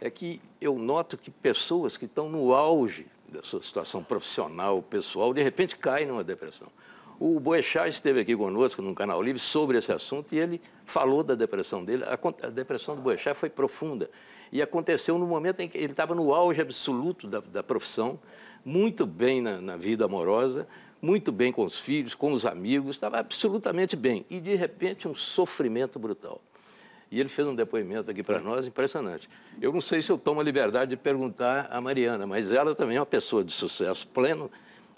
é que eu noto que pessoas que estão no auge da sua situação profissional, pessoal, de repente caem numa depressão. O Boechat esteve aqui conosco num canal livre sobre esse assunto e ele falou da depressão dele. A, depressão do Boechat foi profunda e aconteceu no momento em que ele estava no auge absoluto da, da profissão, muito bem na, na vida amorosa, muito bem com os filhos, com os amigos, estava absolutamente bem. E, de repente, um sofrimento brutal. E ele fez um depoimento aqui para é. nós impressionante. Eu não sei se eu tomo a liberdade de perguntar a Mariana, mas ela também é uma pessoa de sucesso pleno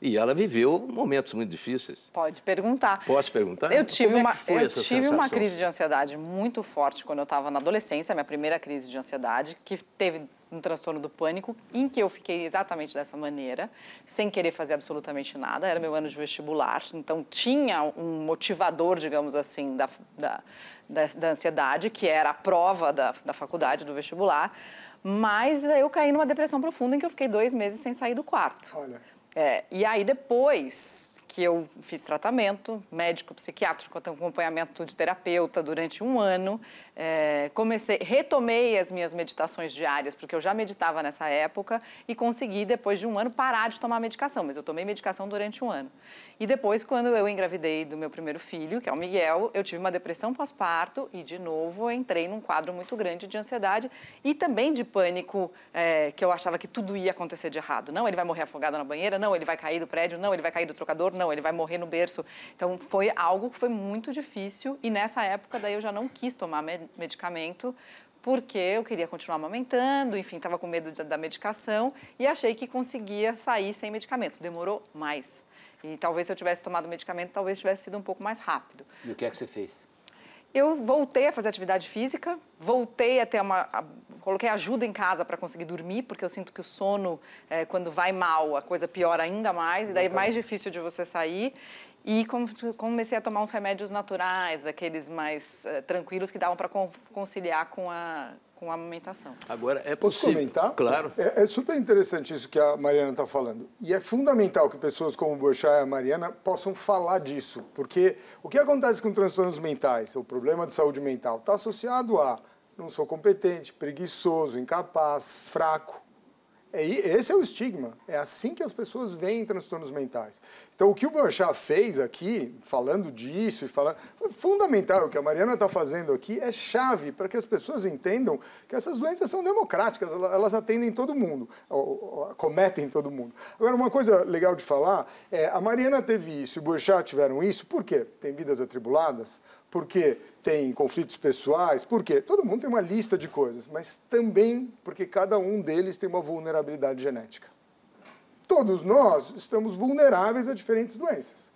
e ela viveu momentos muito difíceis. Pode perguntar. Posso perguntar? Eu tive, é uma, é eu tive uma crise de ansiedade muito forte quando eu estava na adolescência, minha primeira crise de ansiedade, que teve um transtorno do pânico, em que eu fiquei exatamente dessa maneira, sem querer fazer absolutamente nada. Era meu ano de vestibular, então tinha um motivador, digamos assim, da, da, da, da ansiedade, que era a prova da, da faculdade, do vestibular. Mas eu caí numa depressão profunda em que eu fiquei dois meses sem sair do quarto. Olha. É, e aí depois que eu fiz tratamento médico, psiquiátrico, acompanhamento de terapeuta durante um ano. É, comecei, retomei as minhas meditações diárias, porque eu já meditava nessa época e consegui, depois de um ano, parar de tomar medicação. Mas eu tomei medicação durante um ano. E depois, quando eu engravidei do meu primeiro filho, que é o Miguel, eu tive uma depressão pós-parto e, de novo, entrei num quadro muito grande de ansiedade e também de pânico, é, que eu achava que tudo ia acontecer de errado. Não, ele vai morrer afogado na banheira, não, ele vai cair do prédio, não, ele vai cair do trocador, não não, ele vai morrer no berço. Então foi algo que foi muito difícil e nessa época daí eu já não quis tomar medicamento porque eu queria continuar amamentando, enfim, estava com medo da, da medicação e achei que conseguia sair sem medicamento. Demorou mais. E talvez se eu tivesse tomado medicamento, talvez tivesse sido um pouco mais rápido. E o que é que você fez? Eu voltei a fazer atividade física, voltei a ter uma. A, coloquei ajuda em casa para conseguir dormir, porque eu sinto que o sono, é, quando vai mal, a coisa piora ainda mais, e daí é mais difícil de você sair. E comecei a tomar uns remédios naturais, aqueles mais é, tranquilos que davam para conciliar com a, com a amamentação. Agora, é possível. Posso comentar? Claro. É, é super interessante isso que a Mariana está falando. E é fundamental que pessoas como o Borchá e a Mariana possam falar disso, porque o que acontece com transtornos mentais, o problema de saúde mental, está associado a não sou competente, preguiçoso, incapaz, fraco, é, esse é o estigma. É assim que as pessoas veem transtornos mentais. Então, o que o Blanchard fez aqui, falando disso e falando. Fundamental, o que a Mariana está fazendo aqui é chave para que as pessoas entendam que essas doenças são democráticas, elas atendem todo mundo, cometem todo mundo. Agora, uma coisa legal de falar é: a Mariana teve isso e o Blanchard tiveram isso, por quê? Tem vidas atribuladas, porque tem conflitos pessoais, por quê? Todo mundo tem uma lista de coisas, mas também porque cada um deles tem uma vulnerabilidade genética. Todos nós estamos vulneráveis a diferentes doenças.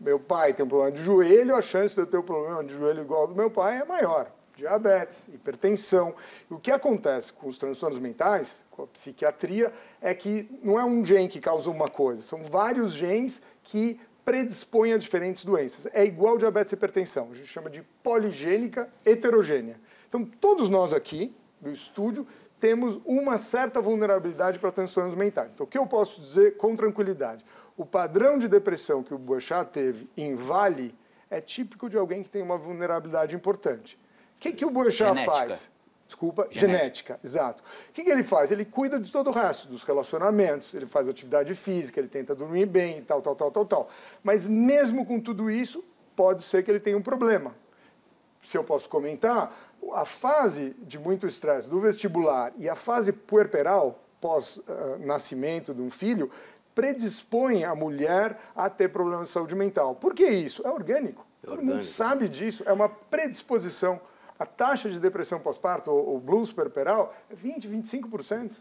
Meu pai tem um problema de joelho, a chance de eu ter um problema de joelho igual ao do meu pai é maior. Diabetes, hipertensão. O que acontece com os transtornos mentais, com a psiquiatria, é que não é um gene que causa uma coisa, são vários genes que predispõe a diferentes doenças. É igual diabetes e hipertensão, a gente chama de poligênica heterogênea. Então, todos nós aqui do estúdio temos uma certa vulnerabilidade para transtornos mentais. Então, o que eu posso dizer com tranquilidade? O padrão de depressão que o Boechat teve em Vale é típico de alguém que tem uma vulnerabilidade importante. O que, que o Boechat Genética. faz? Desculpa, genética. genética. exato. O que, que, ele faz? Ele cuida de todo o resto, dos relacionamentos, ele faz atividade física, ele tenta dormir bem e tal, tal, tal, tal, tal. Mas mesmo com tudo isso, pode ser que ele tenha um problema. Se eu posso comentar, a fase de muito estresse do vestibular e a fase puerperal, pós-nascimento eh, uh, de um filho, predispõe a mulher a ter problemas de saúde mental. Por que isso? É orgânico. É orgânico. Todo mundo sabe disso, é uma predisposição. A taxa de depressão pós-parto, o blues perperal, é 20, 25%.